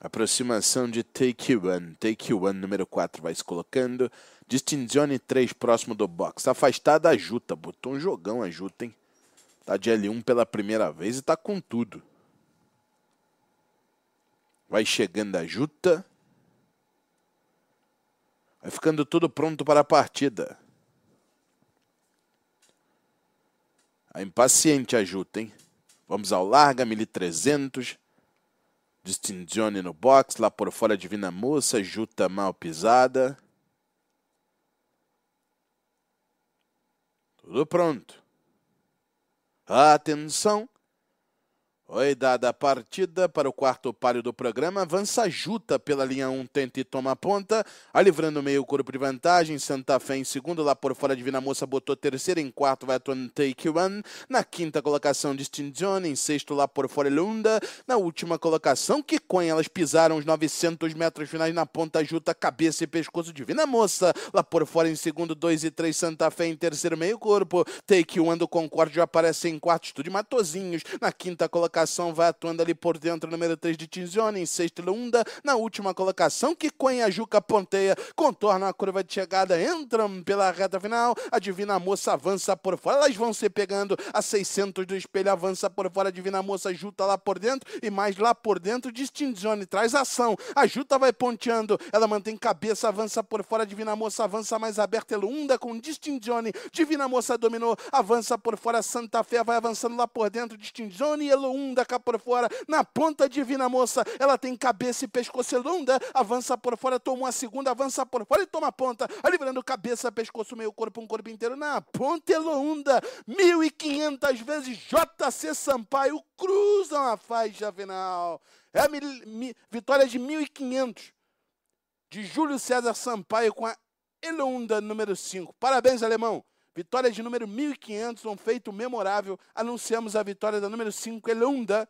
Aproximação de Take One. Take One, número 4, vai se colocando. Distinzione 3, próximo do box. Afastada a Juta. Botou um jogão a Juta, hein? Tá de L1 pela primeira vez e tá com tudo. Vai chegando a Juta. Vai ficando tudo pronto para a partida. A tá impaciente a Juta, hein? Vamos ao larga, 1300. Distinzione no box, lá por fora Divina Moça, Juta mal pisada. Tudo pronto. Atenção, Oi, dada a partida para o quarto páreo do programa, avança Juta pela linha 1, tenta e toma a ponta, alivrando meio corpo de vantagem, Santa Fé em segundo, lá por fora Divina Moça botou terceiro, em quarto vai Tony Take One, na quinta colocação Distinzione, em sexto lá por fora Lunda, na última colocação que Coen, elas pisaram os 900 metros finais na ponta Juta, cabeça e pescoço Divina Moça, lá por fora em segundo 2 e 3 Santa Fé em terceiro meio corpo, Take One do Concórdia aparece em quarto, Estúdio Matozinhos, na quinta colocação colocação vai atuando ali por dentro, número 3 de Tinzione, em sexto Lunda, na última colocação, que Juca ponteia, contorna a curva de chegada, entram pela reta final, a Divina Moça avança por fora, elas vão se pegando, a 600 do espelho avança por fora, a Divina Moça junta lá por dentro, e mais lá por dentro de Tinzione, traz ação, a Juta vai ponteando, ela mantém cabeça, avança por fora, a Divina Moça avança mais aberta, é Lunda com Distinzione, Divina Moça dominou, avança por fora, Santa Fé vai avançando lá por dentro, Distinzione e é Elunda bunda cá por fora, na ponta divina moça, ela tem cabeça e pescoço elunda, é avança por fora, toma uma segunda, avança por fora e toma a ponta, aliviando cabeça, pescoço, meio corpo, um corpo inteiro, na ponta elunda, é 1500 vezes JC Sampaio cruzam a faixa final. É a mi, mil vitória de 1500 de Júlio César Sampaio com a Elunda número 5. Parabéns, alemão! Vitória de número 1500, um feito memorável. Anunciamos a vitória da número 5, Elunda,